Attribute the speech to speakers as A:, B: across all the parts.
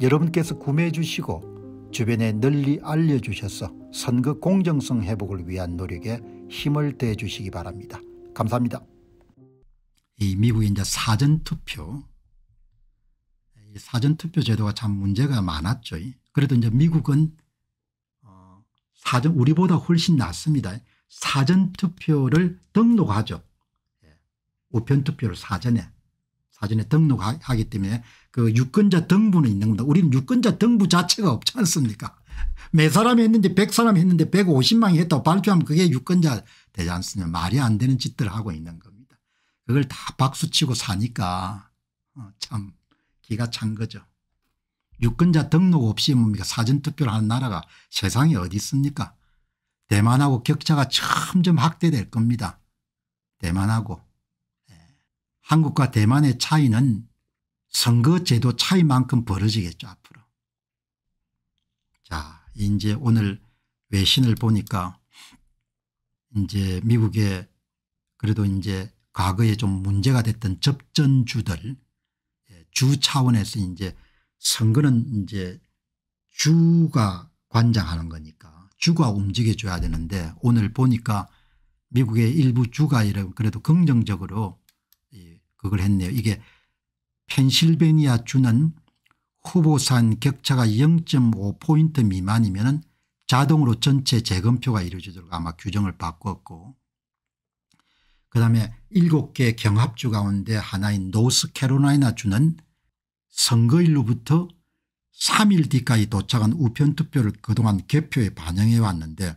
A: 여러분께서 구매해 주시고 주변에 널리 알려주셔서 선거 공정성 회복을 위한 노력에 힘을 대해 주시기 바랍니다. 감사합니다. 이 미국의 이제 사전투표 사전투표 제도가 참 문제가 많았죠. 그래도 이제 미국은 어, 사전 우리보다 훨씬 낫습니다. 사전투표를 등록하죠. 예. 우편투표를 사전에 사전에 등록하기 때문에 그 유권자 등부는 있는 겁니다. 우리는 유권자 등부 자체가 없지 않습니까 매사람이 했는데 100사람이 했는데 150명이 했다고 발표하면 그게 유권자 되지 않습니까 말이 안 되는 짓들을 하고 있는 겁니다. 그걸 다 박수치고 사니까 어, 참 기가 찬 거죠. 유권자 등록 없이 뭡니까 사전투표를 하는 나라가 세상에 어디 있습니까 대만하고 격차가 점점 확대될 겁니다. 대만하고 한국과 대만의 차이는 선거제도 차이만큼 벌어지겠죠 앞으로. 자 이제 오늘 외신을 보니까 이제 미국의 그래도 이제 과거에 좀 문제가 됐던 접전주들 예, 주 차원에서 이제 선거는 이제 주가 관장하는 거니까 주가 움직여줘야 되는데 오늘 보니까 미국의 일부 주가 이런 그래도 긍정적으로 그걸 했네요. 이게 펜실베니아 주는 후보산 격차가 0.5포인트 미만이면 자동으로 전체 재검표가 이루어지도록 아마 규정을 바꿨고 그다음에 7개 경합주 가운데 하나인 노스캐롤라이나 주는 선거일로부터 3일 뒤까지 도착한 우편투표를 그동안 개표에 반영해 왔는데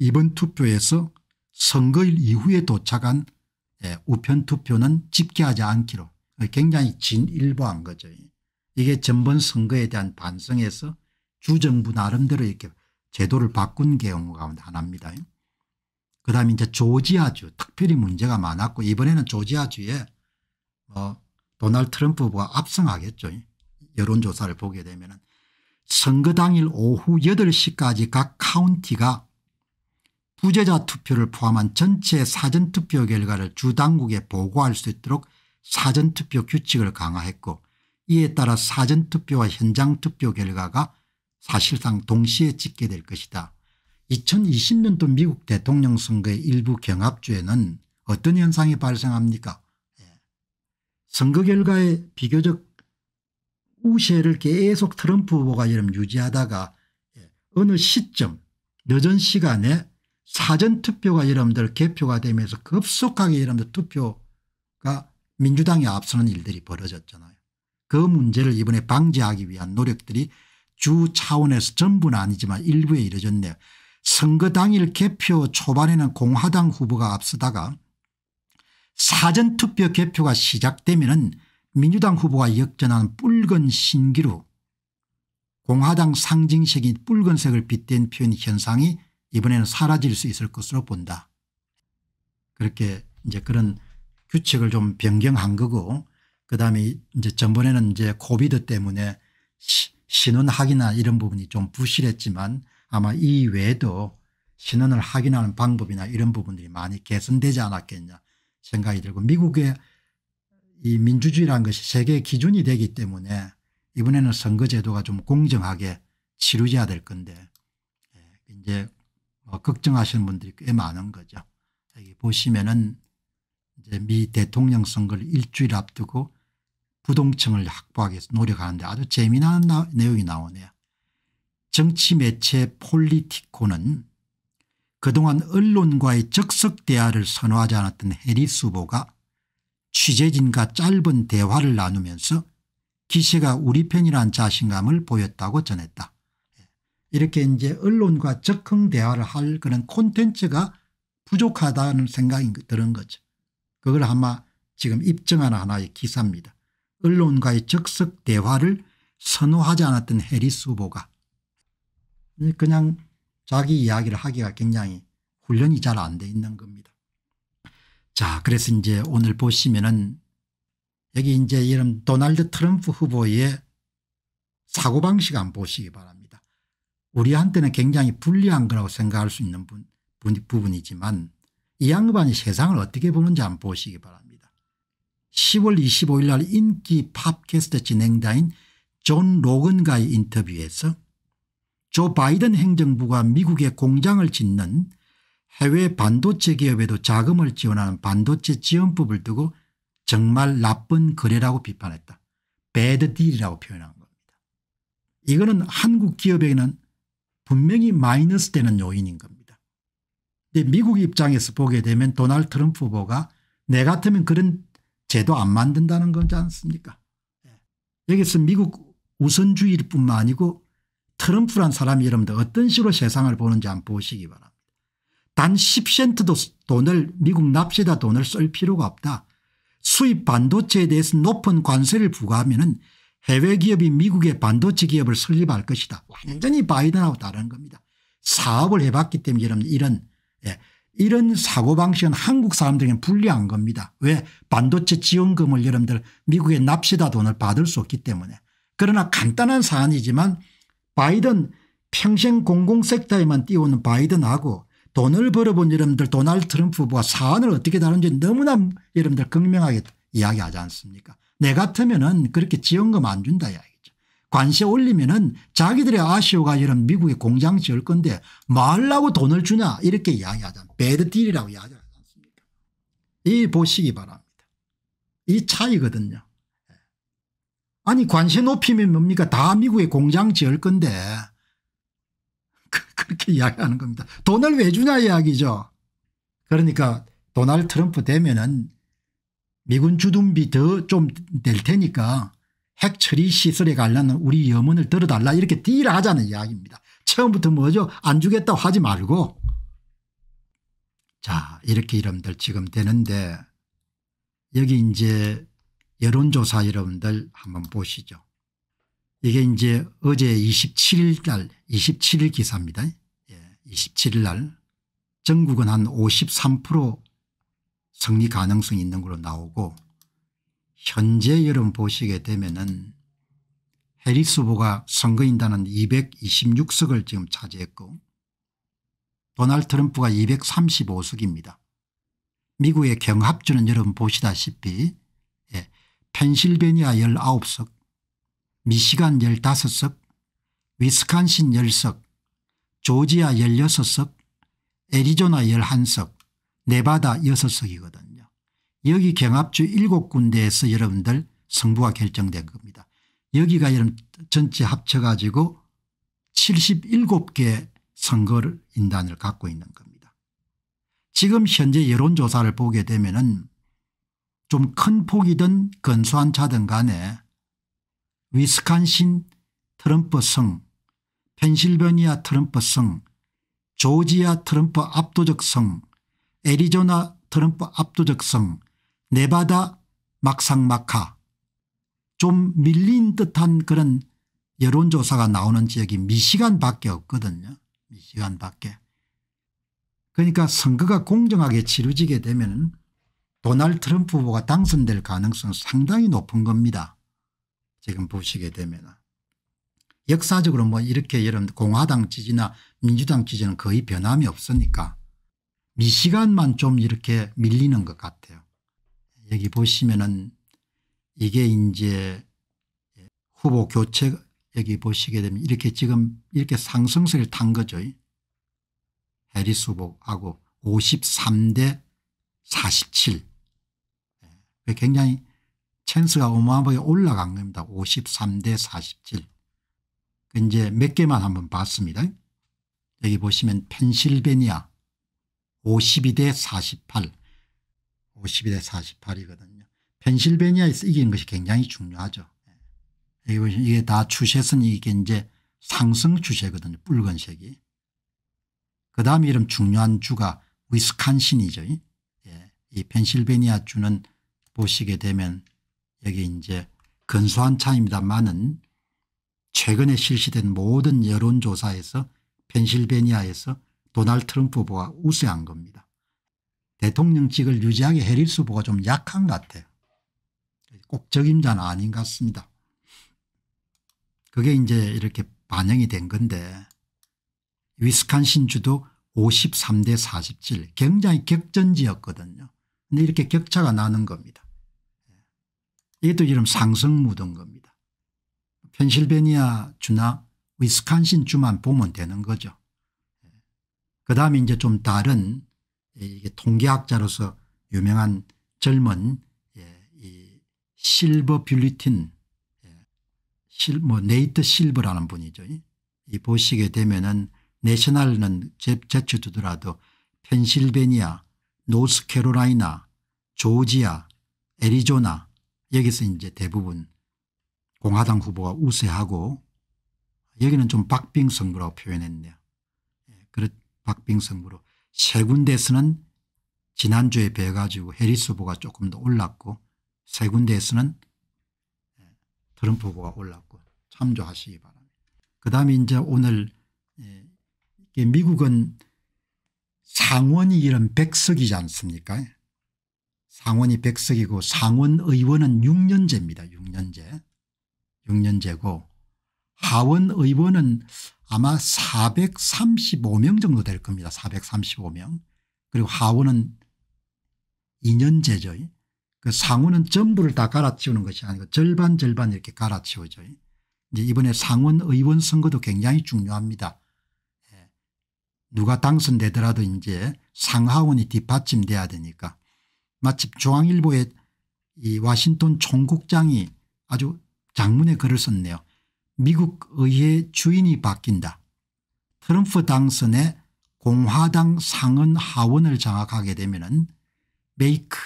A: 이번 투표에서 선거일 이후에 도착한 예, 우편 투표는 집계하지 않기로 굉장히 진일보한 거죠. 이게 전번 선거에 대한 반성에서 주정부 나름대로 이렇게 제도를 바꾼 경우 가운데 하나입니다. 그 다음에 이제 조지아주 특별히 문제가 많았고 이번에는 조지아주에 뭐 도널드 트럼프 후보가 압승하겠죠. 여론조사를 보게 되면 선거 당일 오후 8시까지 각 카운티가 부재자 투표를 포함한 전체 사전투표 결과를 주당국에 보고할 수 있도록 사전투표 규칙을 강화했고 이에 따라 사전투표와 현장투표 결과가 사실상 동시에 집계될 것이다. 2020년도 미국 대통령 선거의 일부 경합주에는 어떤 현상이 발생합니까 예. 선거 결과에 비교적 우세를 계속 트럼프 후보가 이름 유지하다가 예, 어느 시점 늦은 시간에 사전투표가 여러분들 개표가 되면서 그 급속하게 여러분들 투표가 민주당에 앞서는 일들이 벌어졌잖아요. 그 문제를 이번에 방지하기 위한 노력들이 주 차원에서 전부는 아니지만 일부에 이뤄졌네요. 선거 당일 개표 초반에는 공화당 후보가 앞서다가 사전투표 개표가 시작되면 은 민주당 후보가 역전한 붉은 신기루 공화당 상징색인 붉은색을 빗댄 표현 현상이 이번에는 사라질 수 있을 것으로 본다. 그렇게 이제 그런 규칙을 좀 변경한 거고 그다음에 이제 전번에는 이제 코비드 때문에 신원학이나 이런 부분이 좀 부실했지만 아마 이 외에도 신원을 확인하는 방법이나 이런 부분들이 많이 개선되지 않았겠냐 생각이 들고 미국의 이 민주주의라는 것이 세계 기준이 되기 때문에 이번에는 선거제도가 좀 공정하게 치루져야 될 건데 예, 이제 어, 걱정하시는 분들이 꽤 많은 거죠. 여기 보시면은 이제 미 대통령 선거를 일주일 앞두고 부동층을 확보하기 위해서 노력하는데 아주 재미난 나, 내용이 나오네요. 정치 매체 폴리티코는 그동안 언론과의 적석 대화를 선호하지 않았던 해리스 후보가 취재진과 짧은 대화를 나누면서 기세가 우리 편이란 자신감을 보였다고 전했다. 이렇게 이제 언론과 적흥 대화를 할 그런 콘텐츠가 부족하다는 생각이 드는 거죠. 그걸 아마 지금 입증하는 하나의 기사입니다. 언론과의 적석 대화를 선호하지 않았던 해리스 후보가 그냥 자기 이야기를 하기가 굉장히 훈련이 잘 안 돼 있는 겁니다. 자 그래서 이제 오늘 보시면은 여기 이제 이름 도널드 트럼프 후보의 사고방식 안 보시기 바랍니다. 우리한테는 굉장히 불리한 거라고 생각할 수 있는 분, 부분이지만 이 양반이 세상을 어떻게 보는지 한번 보시기 바랍니다. 10월 25일 날 인기 팝캐스트 진행자인 존 로건과의 인터뷰에서 조 바이든 행정부가 미국의 공장을 짓는 해외 반도체 기업에도 자금을 지원하는 반도체 지원법을 두고 정말 나쁜 거래라고 비판했다. 배드 딜이라고 표현한 겁니다. 이거는 한국 기업에게는 분명히 마이너스 되는 요인인 겁니다. 근데 미국 입장에서 보게 되면 도널 트럼프 후보가 내 같으면 그런 제도 안 만든다는 거지 않습니까 예. 여기서 미국 우선주의일 뿐만 아니고 트럼프란 사람이 여러분들 어떤 식으로 세상을 보는지 한번 보시기 바랍니다. 단 10센트도 돈을 미국 납세자 돈을 쓸 필요가 없다. 수입 반도체에 대해서 높은 관세를 부과하면 해외 기업이 미국의 반도체 기업을 설립할 것이다. 완전히 바이든하고 다른 겁니다. 사업을 해봤기 때문에 여러분 이런 예, 이런 사고방식은 한국 사람들에게 불리한 겁니다. 왜 반도체 지원금을 여러분들 미국의 납시다 돈을 받을 수 없기 때문에 그러나 간단한 사안이지만 바이든 평생 공공섹터에만 띄우는 바이든하고 돈을 벌어본 여러분들 도널드 트럼프 후보와 사안을 어떻게 다룬지 너무나 여러분들 극명하게 이야기하지 않습니까 내 같으면은 그렇게 지원금 안 준다 이야기죠. 관세 올리면은 자기들의 아시오가 이런 미국의 공장 지을 건데 말라고 돈을 주냐 이렇게 이야기하잖 배드 딜이라고 이야기하지 않습니까? 이 보시기 바랍니다. 이 차이거든요. 예. 아니 관세 높이면 뭡니까? 다 미국의 공장 지을 건데 그, 그렇게 이야기하는 겁니다. 돈을 왜 주냐 이야기죠. 그러니까 도널드 트럼프 되면은 미군 주둔비 더 좀 될 테니까 핵 처리 시설에 가려는 우리 염원을 들어달라 이렇게 띠라 하자는 이야기입니다. 처음부터 뭐죠 안 주겠다고 하지 말고 자 이렇게 여러분들 지금 되는데 여기 이제 여론조사 여러분들 한번 보시죠. 이게 이제 어제 27일 날 27일 기사입니다. 예, 27일 날 전국은 한53% 성리 가능성이 있는 걸로 나오고 현재 여러분 보시게 되면은 해리스 후보가 선거인단은 226석을 지금 차지했고 도널드 트럼프가 235석입니다. 미국의 경합주는 여러분 보시다시피 예, 펜실베니아 19석 미시간 15석 위스칸신 10석 조지아 16석 애리조나 11석 네바다 6 석이거든요. 여기 경합주 7 군데에서 여러분들 승부가 결정된 겁니다. 여기가 여러분 전체 합쳐가지고 77개 선거인단을 갖고 있는 겁니다. 지금 현재 여론조사를 보게 되면은 좀 큰 폭이든 건수한 차든 간에 위스칸신 트럼프성, 펜실베니아 트럼프성, 조지아 트럼프 압도적성, 애리조나 트럼프 압도적성 네바다 막상막하 좀 밀린 듯한 그런 여론조사가 나오는 지역이 미시간밖에 없거든요. 미시간밖에. 그러니까 선거가 공정하게 치루지게 되면 도널드 트럼프 후보가 당선될 가능성은 상당히 높은 겁니다. 지금 보시게 되면. 역사적으로 뭐 이렇게 여러분 공화당 지지나 민주당 지지는 거의 변함이 없으니까 미시간만 좀 이렇게 밀리는 것 같아요. 여기 보시면은 이게 이제 후보 교체 여기 보시게 되면 이렇게 지금 이렇게 상승세를 탄 거죠. 해리스 후보하고 53대 47. 예, 굉장히 찬스가 어마어마하게 올라간 겁니다. 53대 47. 그 이제 몇 개만 한번 봤습니다. 여기 보시면 펜실베니아 52대 48 52대 48이거든요. 펜실베니아에서 이긴 것이 굉장히 중요하죠. 예. 이게 다주세선 이게 이제 상승 주세거든요 붉은색이. 그 다음에 이런 중요한 주가 위스칸신이죠. 예. 이 펜실베니아 주는 보시게 되면 여기 이제 근소한 차입니다만은 최근에 실시된 모든 여론조사에서 펜실베니아에서 도널 트럼프 후보가 우세한 겁니다. 대통령직을 유지하기 해리스 후보가 좀 약한 것 같아요. 꼭 적임자는 아닌 것 같습니다. 그게 이제 이렇게 반영이 된 건데 위스칸신 주도 53대 47 굉장히 격전지였거든요. 근데 이렇게 격차가 나는 겁니다. 이것도 이름 상승 무던 겁니다. 펜실베니아 주나 위스칸신 주만 보면 되는 거죠. 그다음에 이제 좀 다른 통계학자로서 예, 유명한 젊은 예, 실버 뷰리틴 예, 뭐 네이트 실버라는 분이죠. 이 보시게 되면은 내셔널은 제쳐두더라도 펜실베니아 노스캐롤라이나 조지아 애리조나 여기서 이제 대부분 공화당 후보가 우세하고 여기는 좀 박빙 선거라고 표현했네요. 박빙성 무로세 군데에서는 지난주에 배가지고 해리스 후 보가 조금 더 올랐고 세 군데에서는 예, 트럼프 후보가 올랐고 참조하시기 바랍니다. 그 다음에 이제 오늘 예, 미국은 상원이 이런 백석이지 않습니까 상원이 백석이고 상원의원은 6년제입니다. 6년제. 6년제고 하원 의원은 아마 435명 정도 될 겁니다. 435명. 그리고 하원은 2년제죠. 그 상원은 전부를 다 갈아치우는 것이 아니고 절반 절반 이렇게 갈아치우죠. 이제 이번에 상원 의원 선거도 굉장히 중요합니다. 예. 누가 당선되더라도 이제 상하원이 뒷받침돼야 되니까 마치 중앙일보에 이 와싱턴 총국장이 아주 장문의 글을 썼네요. 미국 의회 주인이 바뀐다. 트럼프 당선에 공화당 상원 하원을 장악하게 되면 메이크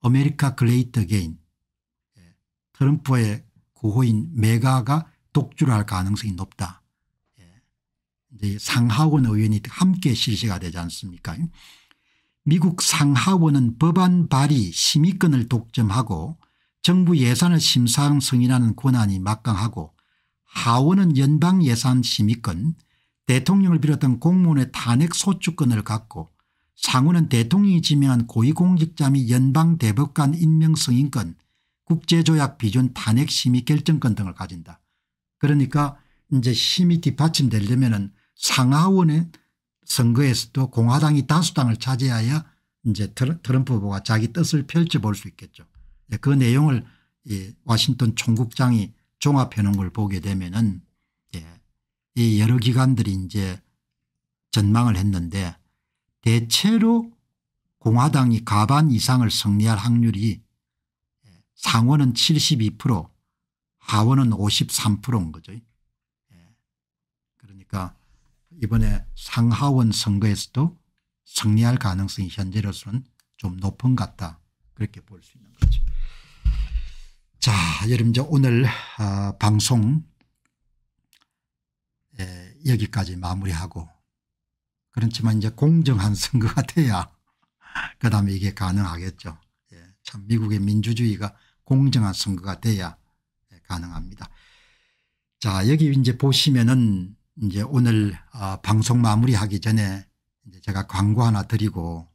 A: 아메리카 글레이트 게인 예, 트럼프의 구호인 메가가 독주할 가능성이 높다. 예, 이제 상하원 의원이 함께 실시가 되지 않습니까 미국 상하원은 법안 발의 심의권을 독점하고 정부 예산을 심상 승인하는 권한이 막강하고 하원은 연방예산심의권 대통령을 비롯한 공무원의 탄핵소추권을 갖고 상원은 대통령이 지명한 고위공직자 및 연방대법관 임명승인권 국제조약 비준 탄핵심의 결정권 등을 가진다. 그러니까 이제 심의 뒷받침되려면 은 상하원의 선거에서도 공화당이 다수당을 차지하여 이제 트럼프 후보가 자기 뜻을 펼쳐볼 수 있겠죠. 예, 그 내용을 이 와싱턴 총국장이 종합해 놓은 걸 보게 되면은 예, 이 여러 기관들이 이제 전망을 했는데 대체로 공화당이 가반 이상을 승리할 확률이 상원은 72% 하원은 53%인 거죠. 예. 그러니까 이번에 상하원 선거에서도 승리할 가능성이 현재로서는 좀 높은 것 같다 그렇게 볼 수 있는 거죠. 자 여러분 이제 오늘 어, 방송 예, 여기까지 마무리하고 그렇지만 이제 공정한 선거가 돼야 그 다음에 이게 가능하겠죠. 예, 참 미국의 민주주의가 공정한 선거가 돼야 예, 가능합니다. 자 여기 이제 보시면은 이제 오늘 어, 방송 마무리하기 전에 이제 제가 광고 하나 드리고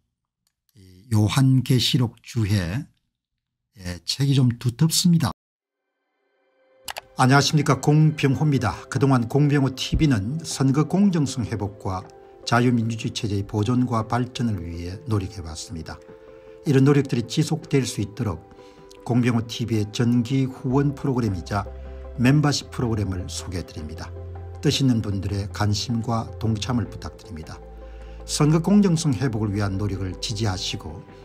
A: 요한계시록 주해 예, 책이 좀 두텁습니다. 안녕하십니까 공병호입니다. 그동안 공병호TV는 선거 공정성 회복과 자유민주주의 체제의 보존과 발전을 위해 노력해왔습니다. 이런 노력들이 지속될 수 있도록 공병호TV의 전기 후원 프로그램이자 멤버십 프로그램을 소개해드립니다. 뜻 있는 분들의 관심과 동참을 부탁드립니다. 선거 공정성 회복을 위한 노력을 지지하시고